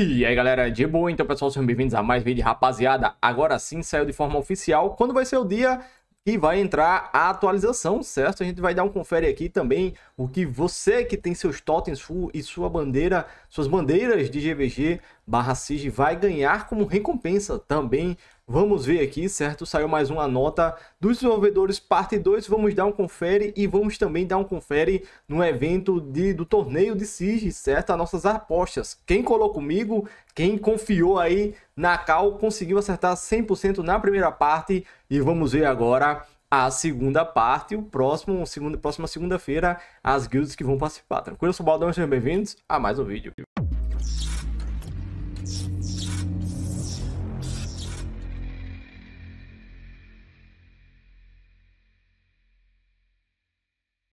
E aí galera, de boa? Então pessoal, sejam bem-vindos a mais vídeo. Rapaziada, agora sim saiu de forma oficial. Quando vai ser o dia que vai entrar a atualização, certo? A gente vai dar um confere aqui também o que você que tem seus totens full e sua bandeira, suas bandeiras de GVG barra SIG vai ganhar como recompensa também Vamos ver aqui, certo? Saiu mais uma nota dos desenvolvedores parte 2. Vamos dar um confere e vamos também dar um confere no evento de, do torneio de Siege, certo? As nossas apostas. Quem colou comigo, quem confiou aí na Cal, conseguiu acertar 100% na primeira parte. E vamos ver agora a segunda parte, o próximo, segunda, próxima segunda-feira, as guildas que vão participar. Tranquilo? Eu sou o Baldão, sejam bem-vindos a mais um vídeo.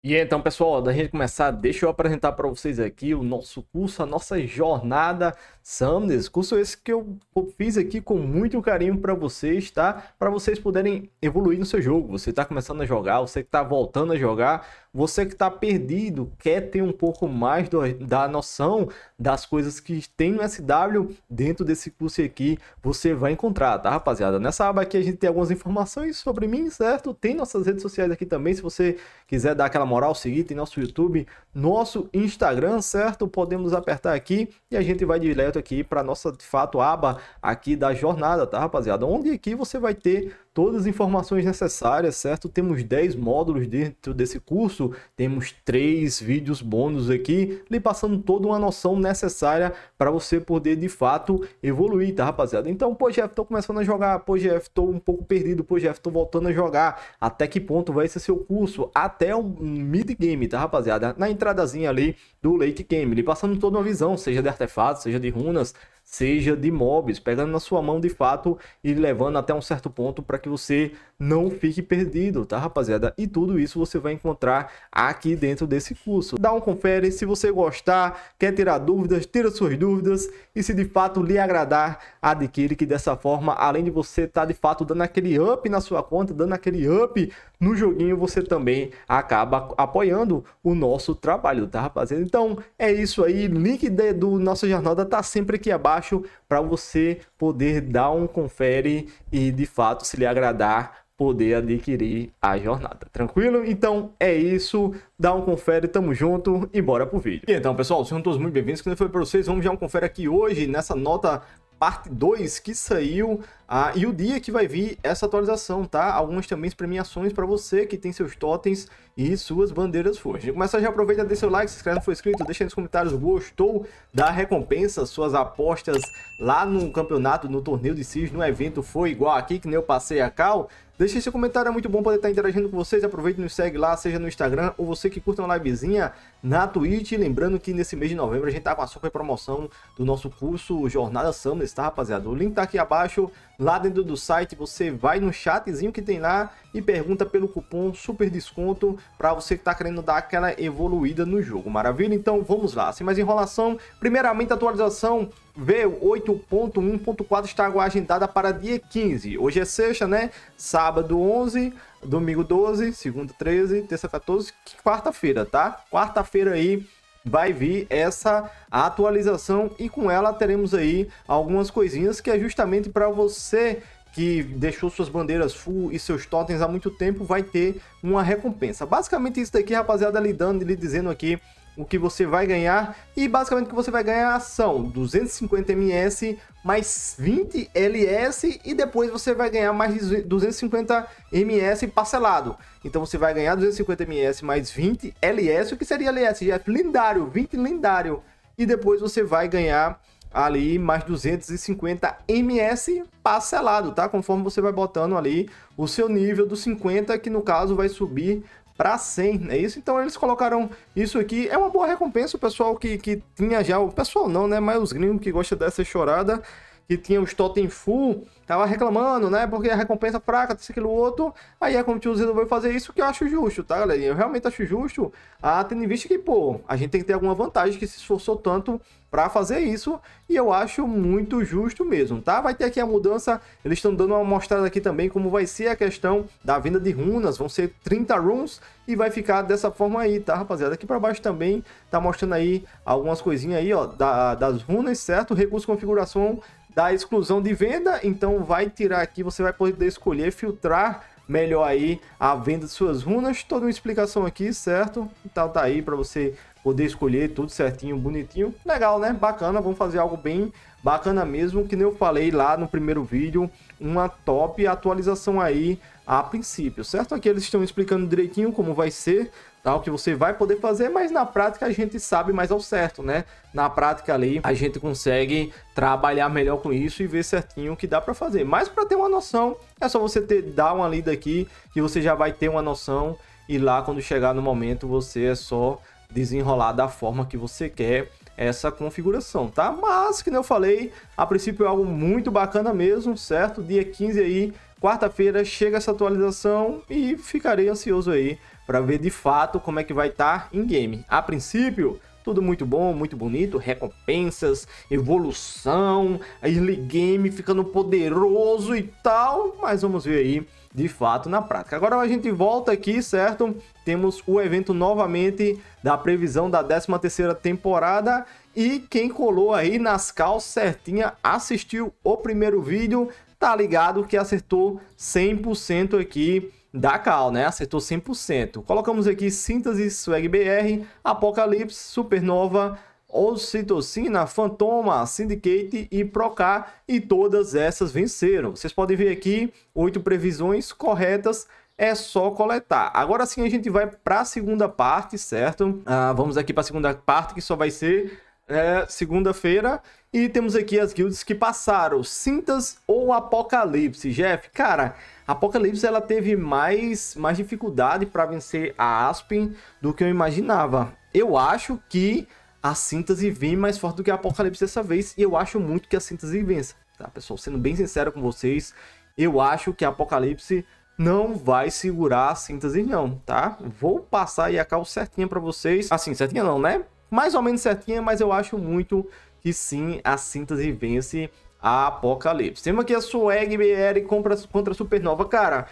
E então, pessoal, da gente começar, deixa eu apresentar para vocês aqui o nosso curso, a nossa jornada Samnes. Curso esse que eu fiz aqui com muito carinho para vocês, tá? Para vocês poderem evoluir no seu jogo. Você está começando a jogar, você que está voltando a jogar, você que está perdido, quer ter um pouco mais do, da noção das coisas que tem no SW dentro desse curso aqui, você vai encontrar, tá, rapaziada? Nessa aba aqui a gente tem algumas informações sobre mim, certo? Tem nossas redes sociais aqui também, se você quiser dar aquela moral, seguir, tem nosso YouTube, nosso Instagram, certo? Podemos apertar aqui e a gente vai direto aqui para nossa, de fato, aba aqui da jornada, tá, rapaziada? Onde aqui é você vai ter todas as informações necessárias, certo? Temos 10 módulos dentro desse curso, temos três vídeos bônus aqui, lhe passando toda uma noção necessária para você poder de fato evoluir, tá rapaziada? Então, pô Jeff, tô começando a jogar, pô Jeff, tô um pouco perdido, pô Jeff, tô voltando a jogar. Até que ponto vai ser seu curso? Até o mid game, tá rapaziada? Na entradazinha ali do late game, lhe passando toda uma visão, seja de artefatos, seja de runas, seja de mobs, pegando na sua mão de fato e levando até um certo ponto para que você não fique perdido, tá rapaziada? E tudo isso você vai encontrar aqui dentro desse curso. Dá um confere, se você gostar, quer tirar dúvidas, tira suas dúvidas e se de fato lhe agradar, adquire que dessa forma, além de você estar tá de fato dando aquele up na sua conta, dando aquele up no joguinho, você também acaba apoiando o nosso trabalho, tá rapaziada? Então é isso aí, link do nossa jornada tá sempre aqui abaixo embaixo para você poder dar um confere e de fato se lhe agradar poder adquirir a jornada. Tranquilo? Então é isso. Dá um confere, tamo junto e bora pro vídeo. E então, pessoal, sejam todos muito bem-vindos. Que não foi para vocês, vamos já um confere aqui hoje nessa nota parte 2 que saiu ah, e o dia que vai vir essa atualização, tá? Algumas também premiações para você que tem seus totens e suas bandeiras fortes. Começa já aproveita, deixa seu like, se inscreve se for inscrito, deixa nos comentários gostou da recompensa, suas apostas lá no campeonato, no torneio de CIS, no evento foi igual aqui que nem eu passei a cal. Deixe seu comentário, é muito bom poder estar interagindo com vocês. Aproveite e nos segue lá, seja no Instagram ou você que curta uma livezinha na Twitch. Lembrando que nesse mês de novembro a gente tá com a super promoção do nosso curso Jornada Summers, tá, rapaziada? O link tá aqui abaixo. Lá dentro do site você vai no chatzinho que tem lá e pergunta pelo cupom super desconto para você que está querendo dar aquela evoluída no jogo, maravilha? Então vamos lá, sem mais enrolação, primeiramente atualização V8.1.4 está agendada para dia 15, hoje é sexta né, sábado 11, domingo 12, segunda 13, terça 14, quarta-feira tá? Quarta-feira aí vai vir essa atualização e com ela teremos aí algumas coisinhas que é justamente para você que deixou suas bandeiras full e seus totens há muito tempo vai ter uma recompensa. Basicamente isso daqui, rapaziada, lhe e lhe dizendo aqui o que você vai ganhar. E basicamente o que você vai ganhar são 250 ms, mais 20 ls e depois você vai ganhar mais 250 ms parcelado. Então você vai ganhar 250 ms mais 20 ls, o que seria ls? É lendário, 20 lendário. E depois você vai ganhar ali mais 250 ms parcelado, tá? Conforme você vai botando ali o seu nível do 50, que no caso vai subir para 100, é isso? Então eles colocaram isso aqui, é uma boa recompensa o pessoal que, que tinha já, o pessoal não, né, mas os gringos que gostam dessa chorada, que tinha os totem full, tava reclamando, né? Porque a recompensa fraca, isso, tá aquilo, outro. Aí a é Comtools resolveu fazer isso, que eu acho justo, tá, galera? Eu realmente acho justo, a, tendo em vista que, pô, a gente tem que ter alguma vantagem que se esforçou tanto para fazer isso, e eu acho muito justo mesmo, tá? Vai ter aqui a mudança, eles estão dando uma mostrada aqui também como vai ser a questão da venda de runas, vão ser 30 runes e vai ficar dessa forma aí, tá, rapaziada? Aqui para baixo também tá mostrando aí algumas coisinhas aí, ó, da, das runas, certo? Recurso configuração da exclusão de venda, então vai tirar aqui, você vai poder escolher filtrar melhor aí a venda de suas runas, toda uma explicação aqui, certo? Então tá aí para você poder escolher tudo certinho, bonitinho. Legal, né? Bacana, vamos fazer algo bem bacana mesmo, que nem eu falei lá no primeiro vídeo, uma top atualização aí a princípio, certo? Aqui eles estão explicando direitinho como vai ser, tá? o que você vai poder fazer, mas na prática a gente sabe mais ao certo, né? Na prática ali a gente consegue trabalhar melhor com isso e ver certinho o que dá para fazer. Mas para ter uma noção, é só você ter, dar uma lida aqui que você já vai ter uma noção e lá quando chegar no momento você é só desenrolar da forma que você quer essa configuração, tá? Mas, que eu falei, a princípio é algo muito bacana mesmo, certo? Dia 15 aí Quarta-feira chega essa atualização e ficarei ansioso aí para ver de fato como é que vai estar tá em game. A princípio, tudo muito bom, muito bonito, recompensas, evolução, early game ficando poderoso e tal, mas vamos ver aí de fato na prática. Agora a gente volta aqui, certo? Temos o evento novamente da previsão da 13ª temporada e quem colou aí nas calças certinha assistiu o primeiro vídeo tá ligado que acertou 100% aqui da Cal, né? Acertou 100%. Colocamos aqui Síntese, Swag BR, Apocalipse, Supernova, Ocitocina, Fantoma, Syndicate e Procar e todas essas venceram. Vocês podem ver aqui oito previsões corretas é só coletar. Agora sim a gente vai para a segunda parte, certo? Ah, vamos aqui para a segunda parte que só vai ser é, segunda-feira. E temos aqui as guildas que passaram, Cintas ou Apocalipse. Jeff, cara, Apocalipse ela teve mais, mais dificuldade para vencer a Aspen do que eu imaginava. Eu acho que a síntese vem mais forte do que a Apocalipse dessa vez e eu acho muito que a síntese vença, tá, pessoal? Sendo bem sincero com vocês, eu acho que a Apocalipse não vai segurar a síntese não, tá? Vou passar aí a cal certinha para vocês. Assim, certinha não, né? mais ou menos certinha, mas eu acho muito que sim, a síntese vence a Apocalipse. Temos aqui a Swag BR contra, contra a Supernova, cara.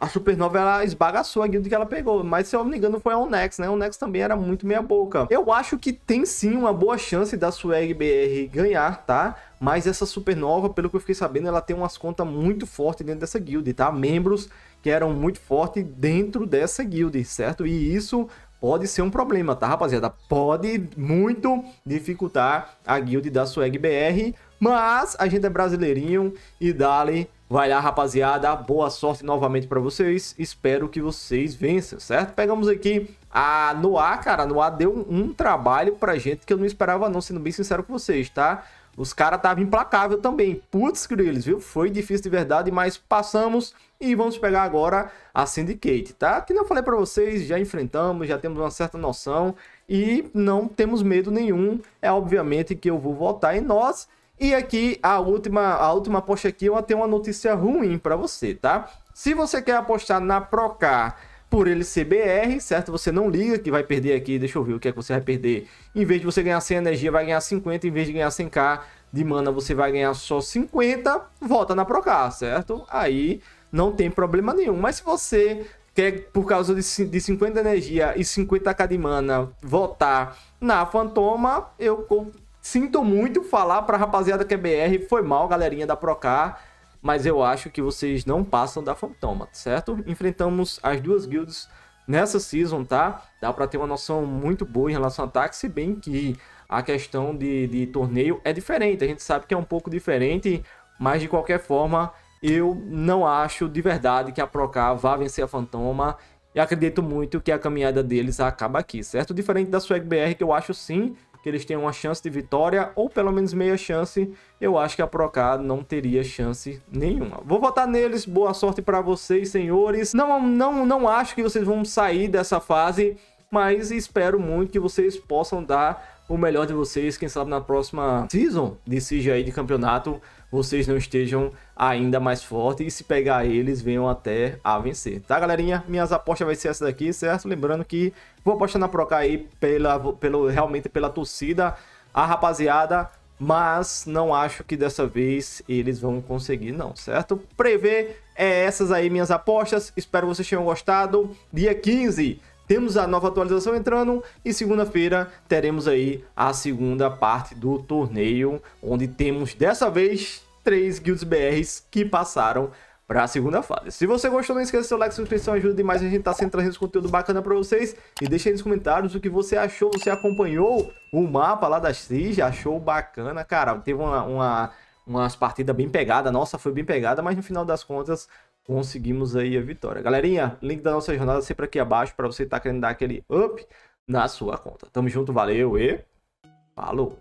A Supernova ela esbagaçou a guilda que ela pegou, mas se eu não me engano foi a Onex, né? A Onex também era muito meia boca. Eu acho que tem sim uma boa chance da Swag BR ganhar, tá? Mas essa Supernova, pelo que eu fiquei sabendo, ela tem umas contas muito fortes dentro dessa guild, tá? Membros que eram muito fortes dentro dessa guild, certo? E isso pode ser um problema, tá, rapaziada? Pode muito dificultar a guild da Swag BR, mas a gente é brasileirinho e dali vai lá, rapaziada. Boa sorte novamente para vocês. Espero que vocês vençam, certo? Pegamos aqui a Noah, cara. A Noah deu um trabalho pra gente que eu não esperava não, sendo bem sincero com vocês, tá? Os caras estavam implacável também. Putz, eles viu? Foi difícil de verdade, mas passamos e vamos pegar agora a Syndicate, tá? Que não falei para vocês, já enfrentamos, já temos uma certa noção e não temos medo nenhum. É obviamente que eu vou votar em nós. E aqui a última, a última aposta aqui, eu tenho uma notícia ruim para você, tá? Se você quer apostar na Procar por ele ser BR, certo? Você não liga que vai perder aqui, deixa eu ver o que é que você vai perder. Em vez de você ganhar 100 energia, vai ganhar 50, em vez de ganhar 100k de mana, você vai ganhar só 50, volta na Procar, certo? Aí não tem problema nenhum. Mas se você quer, por causa de, 50 energia e 50k de mana, votar na Fantoma, eu sinto muito falar pra rapaziada que é BR, foi mal, galerinha da Procar, mas eu acho que vocês não passam da Fantoma, certo? Enfrentamos as duas guilds nessa season, tá? Dá para ter uma noção muito boa em relação a ataque, se bem que a questão de, de torneio é diferente. A gente sabe que é um pouco diferente, mas de qualquer forma, eu não acho de verdade que a Procar vá vencer a Fantoma. E acredito muito que a caminhada deles acaba aqui, certo? Diferente da sua BR, que eu acho sim que eles tenham uma chance de vitória, ou pelo menos meia chance, eu acho que a Procard não teria chance nenhuma. Vou votar neles, boa sorte para vocês, senhores. Não, não, não acho que vocês vão sair dessa fase, mas espero muito que vocês possam dar o melhor de vocês. Quem sabe na próxima season de Siege aí de campeonato, vocês não estejam ainda mais fortes e se pegar eles, venham até a vencer. Tá, galerinha? Minhas apostas vai ser essa daqui, certo? Lembrando que vou apostar na Proca aí pela, pelo, realmente pela torcida, a rapaziada, mas não acho que dessa vez eles vão conseguir não, certo? Prever é essas aí minhas apostas. Espero vocês tenham gostado. Dia 15 temos a nova atualização entrando e segunda-feira teremos aí a segunda parte do torneio, onde temos dessa vez três guilds BRs que passaram para a segunda fase. Se você gostou, não esqueça seu like, inscrição, ajuda demais. A gente tá sempre trazendo conteúdo bacana para vocês. E deixa aí nos comentários o que você achou. Você acompanhou o mapa lá da Siege? Achou bacana? Cara, teve uma, uma, umas partidas bem pegadas. Nossa, foi bem pegada, mas no final das contas conseguimos aí a vitória. Galerinha, link da nossa jornada sempre aqui abaixo para você estar tá querendo dar aquele up na sua conta. Tamo junto, valeu e falou!